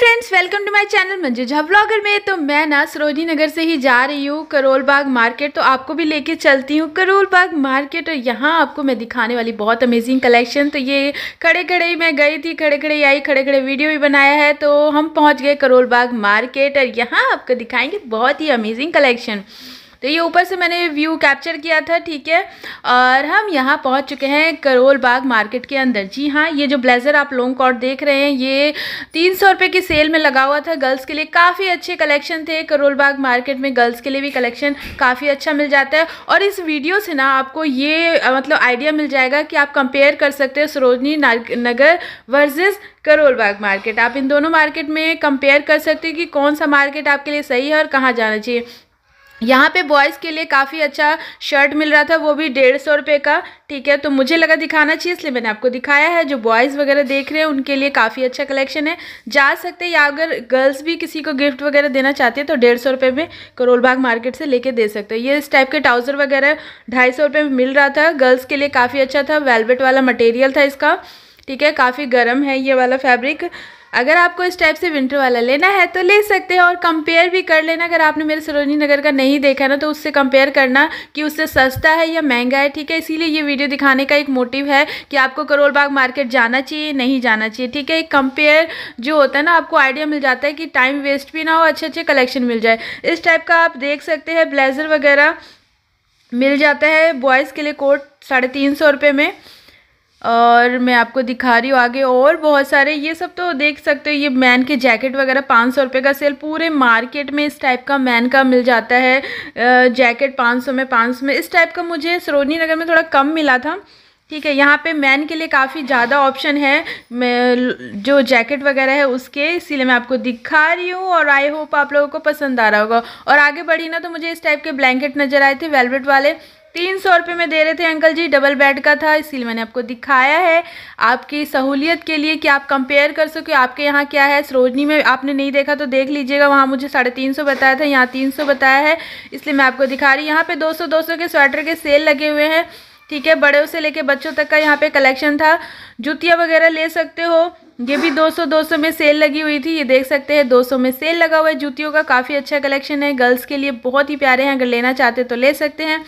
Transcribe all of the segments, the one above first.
Friends welcome to my channel Manjusha blogger में तो मैं ना सरोजी नगर से ही जा रही हूँ करोल बाग मार्केट तो आपको भी लेके चलती हूँ करोल बाग मार्केट और यहाँ आपको मैं दिखाने वाली बहुत अमेजिंग कलेक्शन तो ये खड़े खड़े ही मैं गई थी खड़े खड़े आई खड़े खड़े वीडियो भी बनाया है तो हम पहुँच गए करोल बाग मार्केट और यहाँ आपको दिखाएंगे बहुत ही अमेजिंग कलेक्शन तो ये ऊपर से मैंने व्यू कैप्चर किया था ठीक है और हम यहाँ पहुँच चुके हैं करोल बाग मार्केट के अंदर जी हाँ ये जो ब्लेज़र आप लॉन्ग कॉट देख रहे हैं ये तीन सौ रुपये की सेल में लगा हुआ था गर्ल्स के लिए काफ़ी अच्छे कलेक्शन थे करोल बाग मार्केट में गर्ल्स के लिए भी कलेक्शन काफ़ी अच्छा मिल जाता है और इस वीडियो से ना आपको ये मतलब आइडिया मिल जाएगा कि आप कंपेयर कर सकते हैं सरोजनी नगर वर्सेस करोल बाग मार्केट आप इन दोनों मार्केट में कंपेयर कर सकते हैं कि कौन सा मार्केट आपके लिए सही है और कहाँ जाना चाहिए यहाँ पे बॉयज़ के लिए काफ़ी अच्छा शर्ट मिल रहा था वो भी डेढ़ सौ रुपये का ठीक है तो मुझे लगा दिखाना चाहिए इसलिए मैंने आपको दिखाया है जो बॉयज़ वगैरह देख रहे हैं उनके लिए काफ़ी अच्छा कलेक्शन है जा सकते हैं या अगर गर्ल्स भी किसी को गिफ्ट वगैरह देना चाहते हैं तो डेढ़ सौ रुपये में करोलबाग मार्केट से लेके दे सकते हैं ये इस टाइप के ट्राउज़र वगैरह ढाई सौ रुपये में मिल रहा था गर्ल्स के लिए काफ़ी अच्छा था वेलवेट वाला मटेरियल था इसका ठीक है काफ़ी गर्म है ये वाला फैब्रिक अगर आपको इस टाइप से विंटर वाला लेना है तो ले सकते हैं और कंपेयर भी कर लेना अगर आपने मेरे सरोजनी नगर का नहीं देखा ना तो उससे कंपेयर करना कि उससे सस्ता है या महंगा है ठीक है इसीलिए ये वीडियो दिखाने का एक मोटिव है कि आपको करोल बाग मार्केट जाना चाहिए नहीं जाना चाहिए ठीक है एक कंपेयर जो होता है ना आपको आइडिया मिल जाता है कि टाइम वेस्ट भी ना हो अच्छे अच्छे कलेक्शन मिल जाए इस टाइप का आप देख सकते हैं ब्लेज़र वगैरह मिल जाता है बॉयज़ के लिए कोट साढ़े तीन सौ रुपये में और मैं आपको दिखा रही हूँ आगे और बहुत सारे ये सब तो देख सकते हो ये मैन के जैकेट वगैरह पाँच सौ रुपये का सेल पूरे मार्केट में इस टाइप का मैन का मिल जाता है जैकेट पाँच सौ में पाँच सौ में इस टाइप का मुझे सरोनी नगर में थोड़ा कम मिला था ठीक है यहाँ पे मैन के लिए काफ़ी ज़्यादा ऑप्शन है मैं जो जैकेट वगैरह है उसके इसीलिए मैं आपको दिखा रही हूँ और आई होप आप लोगों को पसंद आ रहा होगा और आगे बढ़ी ना तो मुझे इस टाइप के ब्लैंकेट नज़र आए थे वेलवेट वाले तीन सौ रुपये में दे रहे थे अंकल जी डबल बेड का था इसलिए मैंने आपको दिखाया है आपकी सहूलियत के लिए कि आप कंपेयर कर सको आपके यहाँ क्या है सरोजनी में आपने नहीं देखा तो देख लीजिएगा वहाँ मुझे साढ़े तीन सौ बताया था यहाँ तीन सौ बताया है इसलिए मैं आपको दिखा रही यहाँ पे दो सौ दो सौ के स्वेटर के सेल लगे हुए हैं ठीक है बड़े से लेके बच्चों तक का यहाँ पे कलेक्शन था जूतियाँ वगैरह ले सकते हो ये भी 200 200 में सेल लगी हुई थी ये देख सकते हैं 200 में सेल लगा हुआ है जूतियों का काफ़ी अच्छा कलेक्शन है गर्ल्स के लिए बहुत ही प्यारे हैं अगर लेना चाहते तो ले सकते हैं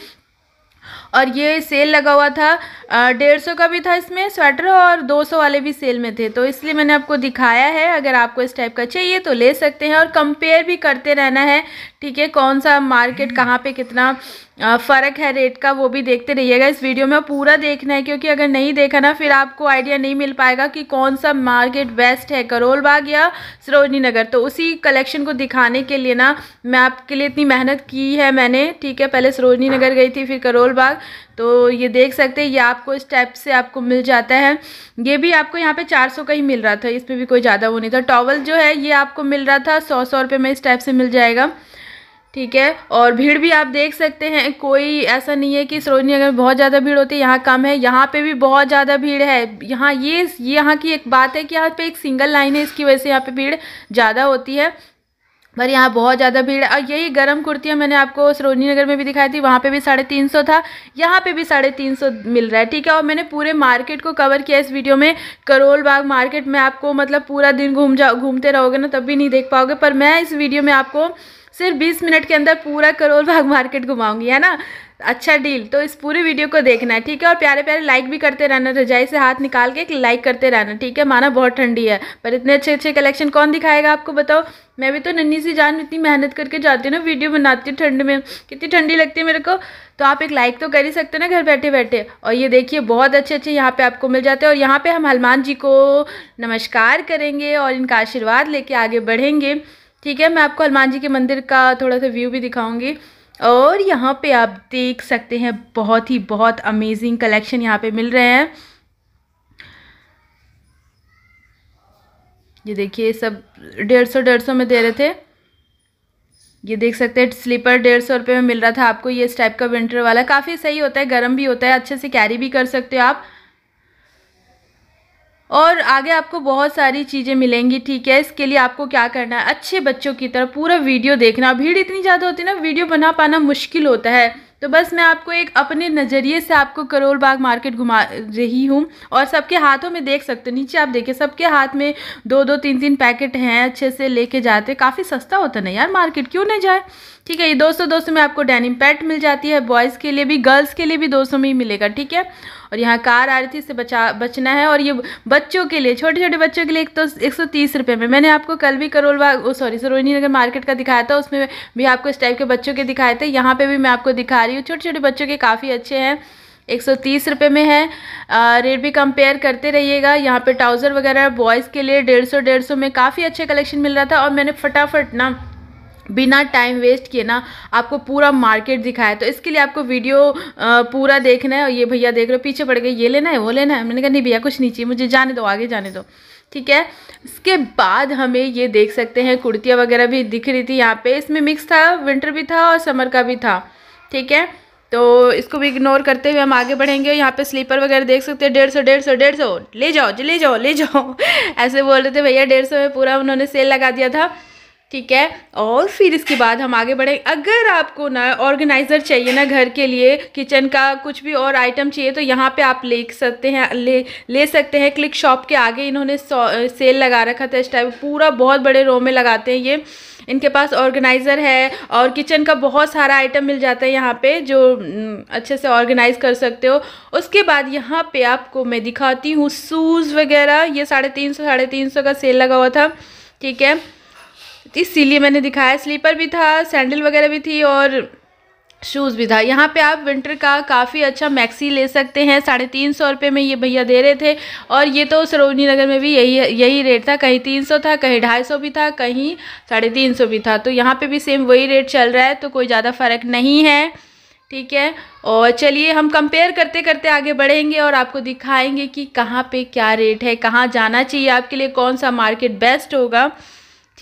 और ये सेल लगा हुआ था डेढ़ सौ का भी था इसमें स्वेटर और दो सौ वाले भी सेल में थे तो इसलिए मैंने आपको दिखाया है अगर आपको इस टाइप का चाहिए तो ले सकते हैं और कंपेयर भी करते रहना है ठीक है कौन सा मार्केट हम्म। कहाँ पे कितना फ़र्क है रेट का वो भी देखते रहिएगा इस वीडियो में पूरा देखना है क्योंकि अगर नहीं देखा ना फिर आपको आइडिया नहीं मिल पाएगा कि कौन सा मार्केट बेस्ट है करोल बाग या सरोजनी नगर तो उसी कलेक्शन को दिखाने के लिए ना मैं आपके लिए इतनी मेहनत की है मैंने ठीक है पहले सरोजनी नगर गई थी फिर करोल बाग तो ये देख सकते हैं ये आपको इस टाइप से आपको मिल जाता है ये भी आपको यहाँ पे 400 का ही मिल रहा था इसमें भी कोई ज़्यादा वो नहीं था टॉवल जो है ये आपको मिल रहा था सौ सौ रुपये में इस टाइप से मिल जाएगा ठीक है और भीड़ भी आप देख सकते हैं कोई ऐसा नहीं है कि सरोजनी नगर में बहुत ज़्यादा भीड़ होती है यहाँ कम है यहाँ पे भी बहुत ज़्यादा भीड़ है यहाँ ये ये यहाँ की एक बात है कि यहाँ पे एक सिंगल लाइन है इसकी वजह से यहाँ पे भीड़ ज़्यादा होती है पर यहाँ बहुत ज़्यादा भीड़ है और यही गर्म कुर्तियाँ मैंने आपको सरोजनी नगर में भी दिखाई थी वहाँ पर भी साढ़े तीन सौ था यहाँ पर भी साढ़े तीन सौ मिल रहा है ठीक है और मैंने पूरे मार्केट को कवर किया इस वीडियो में करोल बाग मार्केट में आपको मतलब पूरा दिन घूम जा घूमते रहोगे ना तब भी नहीं देख पाओगे पर मैं इस वीडियो में आपको सिर्फ बीस मिनट के अंदर पूरा करोल बाग मार्केट घुमाऊंगी है ना अच्छा डील तो इस पूरी वीडियो को देखना है ठीक है और प्यारे प्यारे लाइक भी करते रहना रजाई तो से हाथ निकाल के लाइक करते रहना ठीक है माना बहुत ठंडी है पर इतने अच्छे अच्छे कलेक्शन कौन दिखाएगा आपको बताओ मैं भी तो नन्ही सी जान इतनी मेहनत करके जाती हूँ ना वीडियो बनाती हूँ ठंड में कितनी ठंडी लगती है मेरे को तो आप एक लाइक तो कर ही सकते हो ना घर बैठे बैठे और ये देखिए बहुत अच्छे अच्छे यहाँ पर आपको मिल जाते हैं और यहाँ पर हम हनुमान जी को नमस्कार करेंगे और इनका आशीर्वाद लेके आगे बढ़ेंगे ठीक है मैं आपको हनुमान जी के मंदिर का थोड़ा सा व्यू भी दिखाऊंगी और यहाँ पे आप देख सकते हैं बहुत ही बहुत अमेजिंग कलेक्शन यहाँ पे मिल रहे हैं ये देखिए सब डेढ़ सौ डेढ़ सौ में दे रहे थे ये देख सकते हैं स्लीपर डेढ़ सौ रुपये में मिल रहा था आपको ये इस टाइप का विंटर वाला काफ़ी सही होता है गर्म भी होता है अच्छे से कैरी भी कर सकते हो आप और आगे आपको बहुत सारी चीज़ें मिलेंगी ठीक है इसके लिए आपको क्या करना है अच्छे बच्चों की तरह पूरा वीडियो देखना भीड़ इतनी ज़्यादा होती है ना वीडियो बना पाना मुश्किल होता है तो बस मैं आपको एक अपने नज़रिए से आपको करोल बाग मार्केट घुमा रही हूँ और सबके हाथों में देख सकते हो नीचे आप देखिए सबके हाथ में दो दो तीन तीन पैकेट हैं अच्छे से लेके जाते काफ़ी सस्ता होता ना यार मार्केट क्यों नहीं जाए ठीक है ये दो सौ दो सौ में आपको डेनिम पैट मिल जाती है बॉयज़ के लिए भी गर्ल्स के लिए भी दो सौ में ही मिलेगा ठीक है और यहाँ कार आ रही थी इससे बचा बचना है और ये बच्चों के लिए छोटे छोटे बच्चों के लिए एक तो एक सौ तीस रुपये में मैंने आपको कल भी करोलबाग सॉरी सरोजनी नगर मार्केट का दिखाया था उसमें भी आपको इस टाइप के बच्चों के दिखाए थे यहाँ पर भी मैं आपको दिखा रही हूँ छोटे छोटे बच्चों के काफ़ी अच्छे हैं एक सौ तीस रुपये में है रेट भी कंपेयर करते रहिएगा यहाँ पे ट्राउज़र वगैरह बॉयज़ के लिए डेढ़ सौ डेढ़ सौ में काफ़ी अच्छे कलेक्शन मिल रहा था और मैंने फटाफट ना बिना टाइम वेस्ट किए ना आपको पूरा मार्केट दिखाया तो इसके लिए आपको वीडियो पूरा देखना है और ये भैया देख रहे हो पीछे पड़ गए ये लेना है वो लेना है मैंने कहा नहीं भैया कुछ नहीं चाहिए मुझे जाने दो आगे जाने दो ठीक है इसके बाद हमें ये देख सकते हैं कुर्तियाँ वगैरह भी दिख रही थी यहाँ पे इसमें मिक्स था विंटर भी था और समर का भी था ठीक है तो इसको भी इग्नोर करते हुए हम आगे बढ़ेंगे यहाँ पे स्लीपर वगैरह देख सकते हैं डेढ़ सौ डेढ़ सौ डेढ़ सौ ले जाओ ले जाओ ले जाओ ऐसे बोल रहे थे भैया डेढ़ सौ में पूरा उन्होंने सेल लगा दिया था ठीक है और फिर इसके बाद हम आगे बढ़ें अगर आपको ना ऑर्गेनाइज़र चाहिए ना घर के लिए किचन का कुछ भी और आइटम चाहिए तो यहाँ पे आप ले सकते हैं ले ले सकते हैं क्लिक शॉप के आगे इन्होंने सेल लगा रखा था इस टाइप पूरा बहुत बड़े रो में लगाते हैं ये इनके पास ऑर्गेनाइज़र है और किचन का बहुत सारा आइटम मिल जाता है यहाँ पे जो अच्छे से ऑर्गेनाइज़ कर सकते हो उसके बाद यहाँ पे आपको मैं दिखाती हूँ शूज़ वगैरह ये साढ़े तीन सौ साढ़े तीन सौ का सेल लगा हुआ था ठीक है इसीलिए मैंने दिखाया स्लीपर भी था सैंडल वगैरह भी थी और शूज़ भी था यहाँ पे आप विंटर का काफ़ी अच्छा मैक्सी ले सकते हैं साढ़े तीन सौ रुपये में ये भैया दे रहे थे और ये तो सरोजनी नगर में भी यही यही रेट था कहीं तीन सौ था कहीं ढाई सौ भी था कहीं साढ़े तीन सौ भी था तो यहाँ पे भी सेम वही रेट चल रहा है तो कोई ज़्यादा फ़र्क नहीं है ठीक है और चलिए हम कंपेयर करते करते आगे बढ़ेंगे और आपको दिखाएँगे कि कहाँ पर क्या रेट है कहाँ जाना चाहिए आपके लिए कौन सा मार्केट बेस्ट होगा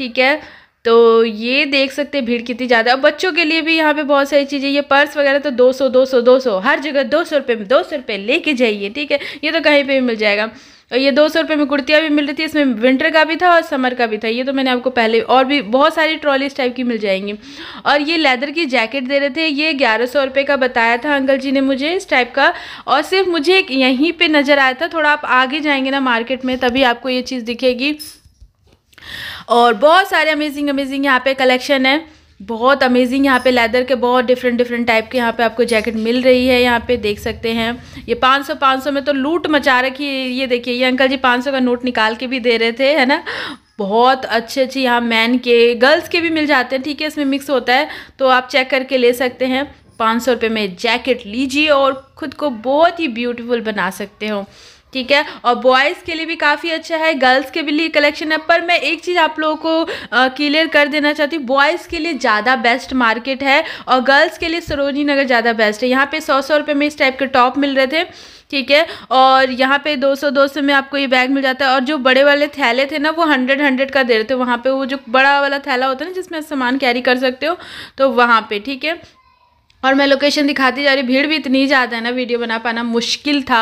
ठीक है तो ये देख सकते हैं भीड़ कितनी ज़्यादा और बच्चों के लिए भी यहाँ पे बहुत सारी चीज़ें ये पर्स वगैरह तो 200 200 200 हर जगह दो सौ रुपये में दो सौ रुपये लेके जाइए ठीक है ये तो कहीं पे भी मिल जाएगा और ये दो सौ रुपये में कुर्तियाँ भी मिल रही थी इसमें विंटर का भी था और समर का भी था ये तो मैंने आपको पहले और भी बहुत सारी ट्रॉलीज टाइप की मिल जाएंगी और ये लेदर की जैकेट दे रहे थे ये ग्यारह सौ रुपये का बताया था अंकल जी ने मुझे इस टाइप का और सिर्फ मुझे यहीं पर नज़र आया था थोड़ा आप आगे जाएंगे ना मार्केट में तभी आपको ये चीज़ दिखेगी और बहुत सारे अमेजिंग अमेजिंग यहाँ पे कलेक्शन है बहुत अमेजिंग यहाँ पे लेदर के बहुत डिफरेंट डिफरेंट टाइप के यहाँ पे आपको जैकेट मिल रही है यहाँ पे देख सकते हैं ये 500 500 में तो लूट मचा रखी है ये देखिए ये अंकल जी 500 का नोट निकाल के भी दे रहे थे है ना बहुत अच्छे अच्छे यहाँ मैन के गर्ल्स के भी मिल जाते हैं ठीक है इसमें मिक्स होता है तो आप चेक करके ले सकते हैं पाँच सौ रुपये में जैकेट लीजिए और ख़ुद को बहुत ही ब्यूटिफुल बना सकते हो ठीक है और बॉयज़ के लिए भी काफ़ी अच्छा है गर्ल्स के लिए कलेक्शन है पर मैं एक चीज़ आप लोगों को क्लियर कर देना चाहती हूँ बॉयज़ के लिए ज़्यादा बेस्ट मार्केट है और गर्ल्स के लिए सरोजनी नगर ज़्यादा बेस्ट है यहाँ पे सौ सौ रुपये में इस टाइप के टॉप मिल रहे थे ठीक है और यहाँ पे 200 200 में आपको ये बैग मिल जाता है और जो बड़े वाले थैले थे ना वो 100 100 का दे रहे थे वहाँ पे वो जो बड़ा वाला थैला होता है ना जिसमें सामान कैरी कर सकते हो तो वहाँ पे ठीक है और मैं लोकेशन दिखाती जा रही भीड़ भी इतनी ज़्यादा है ना वीडियो बना पाना मुश्किल था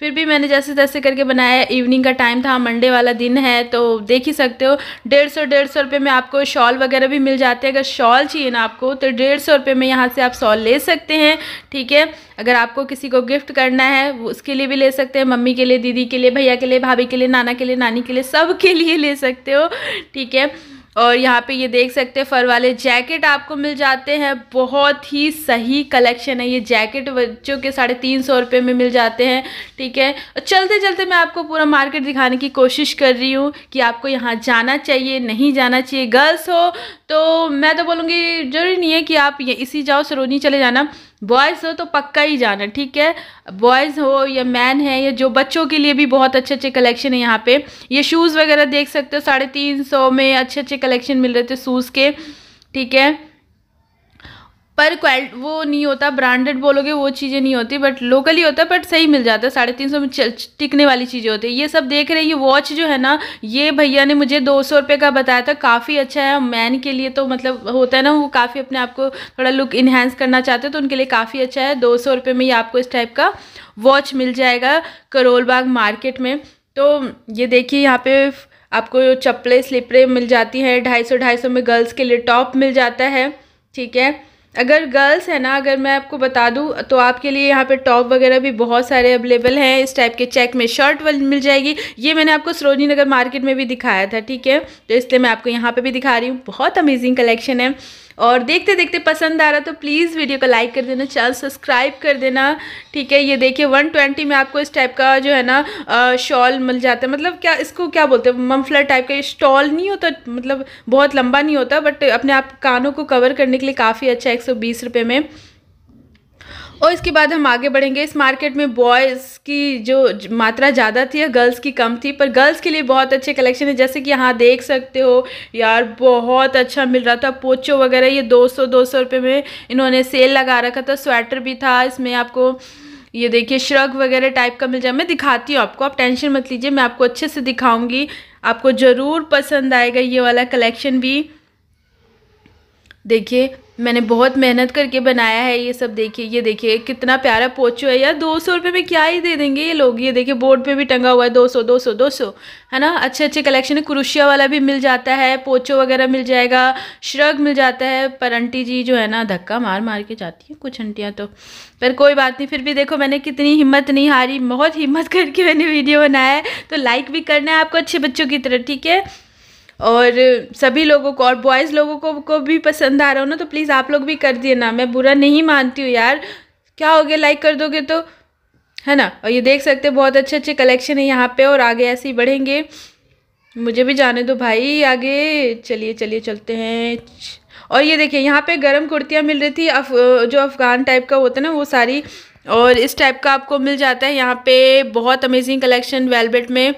फिर भी मैंने जैसे तैसे करके बनाया इवनिंग का टाइम था मंडे वाला दिन है तो देख ही सकते हो डेढ़ सौ डेढ़ सौ रुपये में आपको शॉल वगैरह भी मिल जाते हैं अगर शॉल चाहिए ना आपको तो डेढ़ सौ रुपये में यहाँ से आप शॉल ले सकते हैं ठीक है अगर आपको किसी को गिफ्ट करना है उसके लिए भी ले सकते हैं मम्मी के लिए दीदी के लिए भैया के लिए भाभी के लिए नाना के लिए नानी के लिए सब के लिए ले सकते हो ठीक है और यहाँ पे ये देख सकते हैं फर वाले जैकेट आपको मिल जाते हैं बहुत ही सही कलेक्शन है ये जैकेट बच्चों के साढ़े तीन सौ रुपये में मिल जाते हैं ठीक है चलते चलते मैं आपको पूरा मार्केट दिखाने की कोशिश कर रही हूँ कि आपको यहाँ जाना चाहिए नहीं जाना चाहिए गर्ल्स हो तो मैं तो बोलूँगी ज़रूरी नहीं है कि आप इसी जाओ सरोनी चले जाना बॉयज़ हो तो पक्का ही जाना ठीक है बॉयज़ हो या मैन है या जो बच्चों के लिए भी बहुत अच्छे अच्छे कलेक्शन है यहाँ पे ये शूज़ वगैरह देख सकते हो साढ़े तीन सौ में अच्छे अच्छे कलेक्शन मिल रहे थे शूज़ के ठीक है पर क्वाल वो नहीं होता ब्रांडेड बोलोगे वो चीज़ें नहीं होती बट लोकली होता है बट सही मिल जाता है साढ़े तीन सौ में टिकने वाली चीज़ें होती है ये सब देख रहे ये वॉच जो है ना ये भैया ने मुझे दो सौ रुपये का बताया था काफ़ी अच्छा है मैन के लिए तो मतलब होता है ना वो काफ़ी अपने आप को थोड़ा लुक इन्हेंस करना चाहते हो तो उनके लिए काफ़ी अच्छा है दो सौ रुपये में ही आपको इस टाइप का वॉच मिल जाएगा करोल बाग मार्केट में तो ये देखिए यहाँ पे आपको चप्पलें स्लीपरें मिल जाती हैं ढाई सौ ढाई सौ में गर्ल्स के लिए टॉप मिल जाता है ठीक है अगर गर्ल्स है ना अगर मैं आपको बता दूँ तो आपके लिए यहाँ पे टॉप वगैरह भी बहुत सारे अवेलेबल हैं इस टाइप के चेक में शर्ट मिल जाएगी ये मैंने आपको सरोजनी नगर मार्केट में भी दिखाया था ठीक है तो इसलिए मैं आपको यहाँ पे भी दिखा रही हूँ बहुत अमेजिंग कलेक्शन है और देखते देखते पसंद आ रहा तो प्लीज़ वीडियो को लाइक कर देना चैनल सब्सक्राइब कर देना ठीक है ये देखिए 120 में आपको इस टाइप का जो है ना शॉल मिल जाता है मतलब क्या इसको क्या बोलते हैं मम्फलर टाइप का ये स्टॉल नहीं होता मतलब बहुत लंबा नहीं होता बट अपने आप कानों को कवर करने के लिए काफ़ी अच्छा है एक में और इसके बाद हम आगे बढ़ेंगे इस मार्केट में बॉयज़ की जो मात्रा ज़्यादा थी गर्ल्स की कम थी पर गर्ल्स के लिए बहुत अच्छे कलेक्शन है जैसे कि यहाँ देख सकते हो यार बहुत अच्छा मिल रहा था पोचो वगैरह ये 200 200 रुपए में इन्होंने सेल लगा रखा था स्वेटर भी था इसमें आपको ये देखिए श्रग वगैरह टाइप का मिल जाए मैं दिखाती हूँ आपको आप टेंशन मत लीजिए मैं आपको अच्छे से दिखाऊंगी आपको ज़रूर पसंद आएगा ये वाला कलेक्शन भी देखिए मैंने बहुत मेहनत करके बनाया है ये सब देखिए ये देखिए कितना प्यारा पोचो है यार दो सौ रुपये में क्या ही दे देंगे ये लोग ये देखिए बोर्ड पे भी टंगा हुआ है दो सौ दो सौ दो सौ है ना अच्छे अच्छे कलेक्शन है क्रुशिया वाला भी मिल जाता है पोचो वगैरह मिल जाएगा श्रग मिल जाता है पर आंटी जी जो है ना धक्का मार मार के जाती हैं कुछ आंटियाँ तो पर कोई बात नहीं फिर भी देखो मैंने कितनी हिम्मत नहीं हारी बहुत हिम्मत करके मैंने वीडियो बनाया है तो लाइक भी करना है आपको अच्छे बच्चों की तरह ठीक है और सभी लोगों को और बॉयज़ लोगों को को भी पसंद आ रहा हो ना तो प्लीज़ आप लोग भी कर दिए ना मैं बुरा नहीं मानती हूँ यार क्या हो गया लाइक कर दोगे तो है ना और ये देख सकते हैं बहुत अच्छे अच्छे कलेक्शन है यहाँ पे और आगे ऐसे ही बढ़ेंगे मुझे भी जाने दो भाई आगे चलिए चलिए चलते हैं और ये देखिए यहाँ पे गरम कुर्तियाँ मिल रही थी अफ, जो अफ़गान टाइप का होता है ना वो सारी और इस टाइप का आपको मिल जाता है यहाँ पे बहुत अमेजिंग कलेक्शन वेलबेट में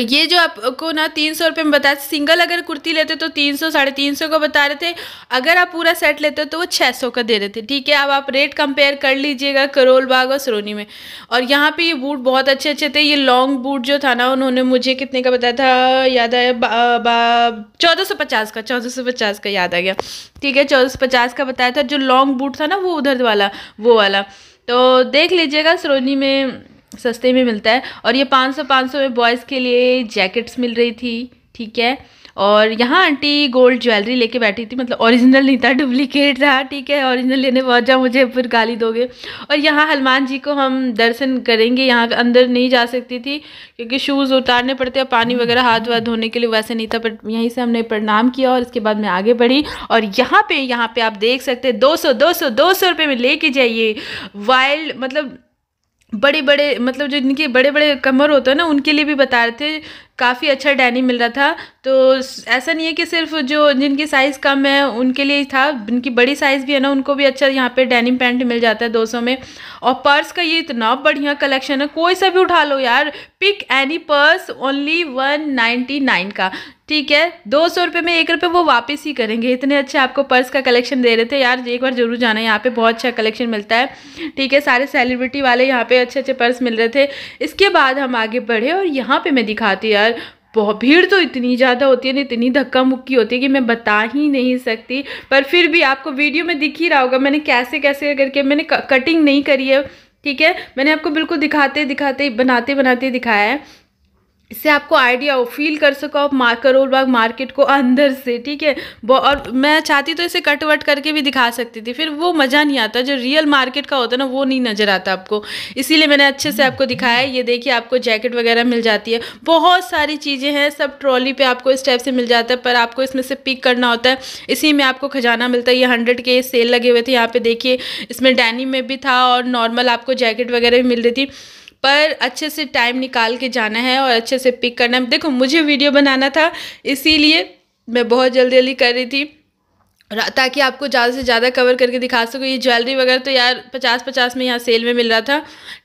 ये जो आपको ना तीन सौ रुपये में बताया सिंगल अगर कुर्ती लेते तो तीन सौ साढ़े तीन सौ का बता रहे थे अगर आप पूरा सेट लेते तो वो छः सौ का दे रहे थे ठीक है अब आप रेट कंपेयर कर लीजिएगा करोल बाग और सरोनी में और यहाँ पे ये बूट बहुत अच्छे अच्छे थे ये लॉन्ग बूट जो था ना उन्होंने मुझे कितने का बताया था याद आया चौदह सौ पचास का चौदह सौ पचास का याद आ गया ठीक है चौदह सौ पचास का बताया था जो लॉन्ग बूट था ना वो उधर वाला वो वाला तो देख लीजिएगा सरोनी में सस्ते में मिलता है और ये 500 500 में बॉयज़ के लिए जैकेट्स मिल रही थी ठीक है और यहाँ आंटी गोल्ड ज्वेलरी लेके बैठी थी मतलब ओरिजिनल नहीं था डुप्लीकेट था ठीक है ओरिजिनल लेने पहुँच जाओ मुझे फिर गाली दोगे और यहाँ हनुमान जी को हम दर्शन करेंगे यहाँ अंदर नहीं जा सकती थी क्योंकि शूज़ उतारने पड़ते और पानी वगैरह हाथ वाथ धोने के लिए वैसे नहीं था बट यहीं से हमने प्रणाम किया और इसके बाद मैं आगे बढ़ी और यहाँ पर यहाँ पर आप देख सकते दो सौ दो सौ दो सौ रुपये में लेके जाइए वाइल्ड मतलब बड़े बड़े मतलब जो इनके बड़े बड़े कमर होते हैं ना उनके लिए भी बता रहे थे काफ़ी अच्छा डैनी मिल रहा था तो ऐसा नहीं है कि सिर्फ जो जिनकी साइज़ कम है उनके लिए ही था जिनकी बड़ी साइज़ भी है ना उनको भी अच्छा यहाँ पे डेनिम पैंट मिल जाता है 200 में और पर्स का ये इतना बढ़िया कलेक्शन है कोई सा भी उठा लो यार pick any purse only one ninety nine का ठीक है दो सौ रुपये में एक रुपये वो वापस ही करेंगे इतने अच्छे आपको पर्स का कलेक्शन दे रहे थे यार एक बार जरूर जाना यहाँ पे बहुत अच्छा कलेक्शन मिलता है ठीक है सारे सेलिब्रिटी वाले यहाँ पे अच्छे अच्छे पर्स मिल रहे थे इसके बाद हम आगे बढ़े और यहाँ पे मैं दिखाती यार यार भीड़ तो इतनी ज़्यादा होती है ना इतनी धक्का मुक्की होती है कि मैं बता ही नहीं सकती पर फिर भी आपको वीडियो में दिख ही रहा होगा मैंने कैसे कैसे करके मैंने कटिंग नहीं करी है ठीक है मैंने आपको बिल्कुल दिखाते दिखाते बनाते बनाते दिखाया है इससे आपको आइडिया हो फील कर सको आप मार करोल बाग मार्केट को अंदर से ठीक है और मैं चाहती तो इसे कट वट करके भी दिखा सकती थी फिर वो मज़ा नहीं आता जो रियल मार्केट का होता है ना वो नहीं नज़र आता आपको इसीलिए मैंने अच्छे से आपको दिखाया ये देखिए आपको जैकेट वगैरह मिल जाती है बहुत सारी चीज़ें हैं सब ट्रॉली पर आपको इस टाइप से मिल जाता है पर आपको इसमें से पिक करना होता है इसी में आपको खजाना मिलता है ये हंड्रेड के सेल लगे हुए थे यहाँ पर देखिए इसमें डैनी में भी था और नॉर्मल आपको जैकेट वगैरह भी मिल रही थी पर अच्छे से टाइम निकाल के जाना है और अच्छे से पिक करना है देखो मुझे वीडियो बनाना था इसीलिए मैं बहुत जल्दी जल्दी कर रही थी ताकि आपको ज़्यादा से ज़्यादा कवर करके दिखा सकूँ ये ज्वेलरी वगैरह तो यार पचास पचास में यहाँ सेल में मिल रहा था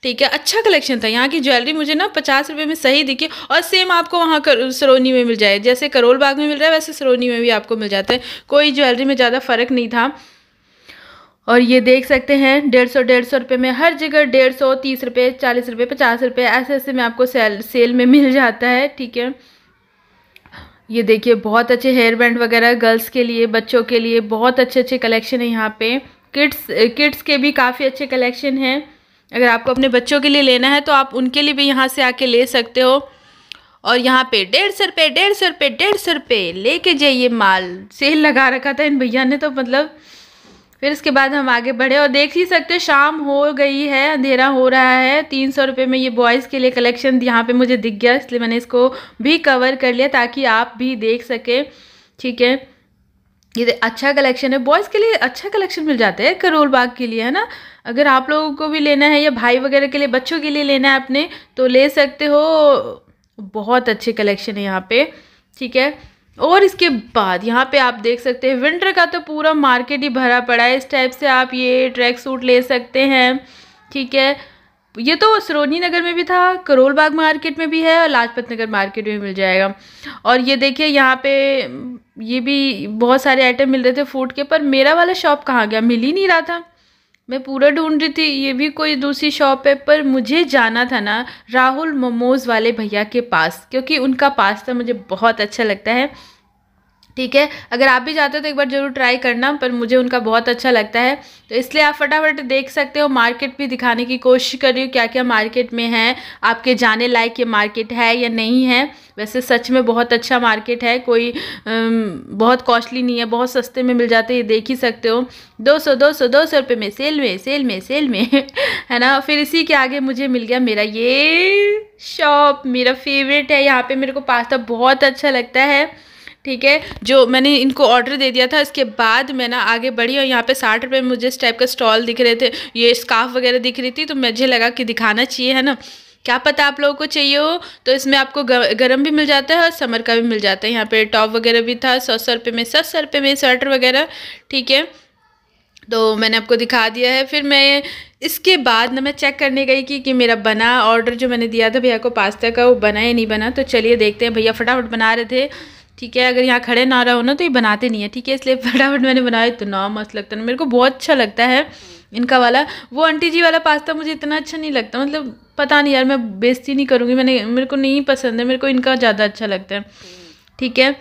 ठीक है अच्छा कलेक्शन था यहाँ की ज्वेलरी मुझे ना पचास रुपये में सही दिखी और सेम आपको वहाँ सरोनी में मिल जाए जैसे करोल बाग में मिल रहा है वैसे सरोनी में भी आपको मिल जाता है कोई ज्वेलरी में ज़्यादा फ़र्क नहीं था और ये देख सकते हैं डेढ़ सौ डेढ़ सौ रुपये में हर जगह डेढ़ सौ तीस रुपये चालीस रुपये पचास रुपये ऐसे ऐसे में आपको सेल सेल में मिल जाता है ठीक है ये देखिए बहुत अच्छे हेयर बैंड वगैरह गर्ल्स के लिए बच्चों के लिए बहुत अच्छे अच्छे कलेक्शन है यहाँ पे किड्स किड्स के भी काफ़ी अच्छे कलेक्शन हैं अगर आपको अपने बच्चों के लिए लेना है तो आप उनके लिए भी यहाँ से आके ले सकते हो और यहाँ पे डेढ़ सौ रुपये डेढ़ सौ रुपये डेढ़ सौ रुपये लेके जाइए माल सेल लगा रखा था इन भैया ने तो मतलब फिर इसके बाद हम आगे बढ़े और देख ही सकते शाम हो गई है अंधेरा हो रहा है तीन सौ रुपये में ये बॉयज़ के लिए कलेक्शन यहाँ पे मुझे दिख गया इसलिए मैंने इसको भी कवर कर लिया ताकि आप भी देख सकें ठीक है ये अच्छा कलेक्शन है बॉयज़ के लिए अच्छा कलेक्शन मिल जाता है करोल बाग के लिए है ना अगर आप लोगों को भी लेना है या भाई वगैरह के लिए बच्चों के लिए लेना है अपने तो ले सकते हो बहुत अच्छे कलेक्शन है यहाँ पे ठीक है और इसके बाद यहाँ पे आप देख सकते हैं विंटर का तो पूरा मार्केट ही भरा पड़ा है इस टाइप से आप ये ट्रैक सूट ले सकते हैं ठीक है ये तो सरोनी नगर में भी था करोल बाग मार्केट में भी है और लाजपत नगर मार्केट में मिल जाएगा और ये देखिए यहाँ पे ये भी बहुत सारे आइटम मिल रहे थे फूड के पर मेरा वाला शॉप कहाँ गया मिल ही नहीं रहा था मैं पूरा ढूंढ रही थी ये भी कोई दूसरी शॉप है पर मुझे जाना था ना राहुल मोमोज़ वाले भैया के पास क्योंकि उनका पास्ता मुझे बहुत अच्छा लगता है ठीक है अगर आप भी जाते हो तो एक बार ज़रूर ट्राई करना पर मुझे उनका बहुत अच्छा लगता है तो इसलिए आप फटाफट देख सकते हो मार्केट भी दिखाने की कोशिश कर रही हूँ क्या क्या मार्केट में है आपके जाने लायक ये मार्केट है या नहीं है वैसे सच में बहुत अच्छा मार्केट है कोई बहुत कॉस्टली नहीं है बहुत सस्ते में मिल जाते ये देख ही सकते हो दो सौ दो सौ दो सौ रुपये में सेल में सेल में सेल में है ना फिर इसी के आगे मुझे मिल गया मेरा ये शॉप मेरा फेवरेट है यहाँ पे मेरे को पास्ता बहुत अच्छा लगता है ठीक है जो मैंने इनको ऑर्डर दे दिया था इसके बाद मैं ना आगे बढ़ी और यहाँ पे साठ रुपये मुझे इस टाइप का स्टॉल दिख रहे थे ये स्काफ वगैरह दिख रही थी तो मुझे लगा कि दिखाना चाहिए है ना क्या पता आप लोगों को चाहिए हो तो इसमें आपको गर्म भी मिल जाता है और समर का भी मिल जाता है यहाँ पे टॉप वगैरह भी था सौ सौ रुपये में सौ सौ रुपये में स्वेटर वगैरह ठीक है तो मैंने आपको दिखा दिया है फिर मैं इसके बाद ना मैं चेक करने गई कि कि मेरा बना ऑर्डर जो मैंने दिया था भैया को पास्ता का वो बना या नहीं बना तो चलिए देखते हैं भैया फटाफट बना रहे थे ठीक है अगर यहाँ खड़े ना रहो ना तो ये बनाते नहीं है ठीक है इसलिए फटाफट मैंने बनाया इतना मस्त लगता है मेरे को बहुत अच्छा लगता है इनका वाला वो आंटी जी वाला पास्ता मुझे इतना अच्छा नहीं लगता मतलब पता नहीं यार मैं बेजती नहीं करूँगी मैंने मेरे को नहीं पसंद है मेरे को इनका ज़्यादा अच्छा लगता है ठीक है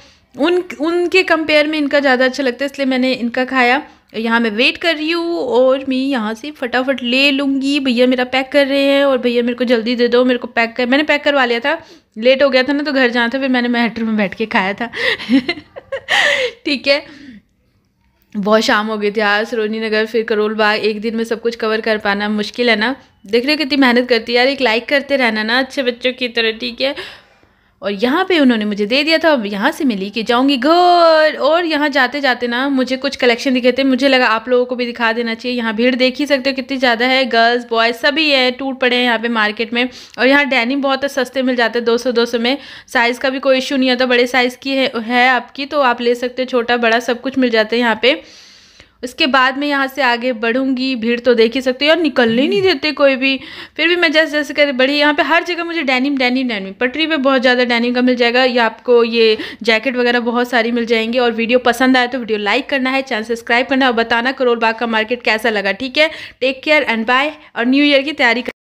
उन उनके कंपेयर में इनका ज़्यादा अच्छा लगता है इसलिए मैंने इनका खाया यहाँ मैं वेट कर रही हूँ और मैं यहाँ से फटाफट ले लूँगी भैया मेरा पैक कर रहे हैं और भैया मेरे को जल्दी दे दो मेरे को पैक कर मैंने पैक करवा लिया था लेट हो गया था ना तो घर जाना था फिर मैंने मेट्रो में बैठ के खाया था ठीक है बहुत शाम हो गई थी आज सरोनी नगर फिर करोल बाग एक दिन में सब कुछ कवर कर पाना मुश्किल है ना देख रहे हो कितनी मेहनत करती है यार एक लाइक करते रहना ना अच्छे बच्चों की तरह ठीक है और यहाँ पे उन्होंने मुझे दे दिया था अब यहाँ से मैं कि जाऊँगी घर और यहाँ जाते जाते ना मुझे कुछ कलेक्शन दिखे थे मुझे लगा आप लोगों को भी दिखा देना चाहिए यहाँ भीड़ देख ही सकते हो कितनी ज़्यादा है गर्ल्स बॉयज़ सभी है टूट पड़े हैं यहाँ पे मार्केट में और यहाँ डैनिम बहुत सस्ते मिल जाते हैं दो सौ दो सौ में साइज़ का भी कोई इशू नहीं होता बड़े साइज़ की है, है आपकी तो आप ले सकते हो छोटा बड़ा सब कुछ मिल जाता है यहाँ पर उसके बाद मैं यहाँ से आगे बढ़ूँगी भीड़ तो देख ही सकते हो और निकलने नहीं देते कोई भी फिर भी मैं जैसे जैसे कर बढ़ी यहाँ पे हर जगह मुझे डैनिम डेनिम डैनिम पटरी पे बहुत ज़्यादा डैनिम का मिल जाएगा या आपको ये जैकेट वगैरह बहुत सारी मिल जाएंगी और वीडियो पसंद आए तो वीडियो लाइक करना है चैनल सब्सक्राइब करना और बताना करोल बाग का मार्केट कैसा लगा ठीक है टेक केयर एंड बाय और न्यू ईयर की तैयारी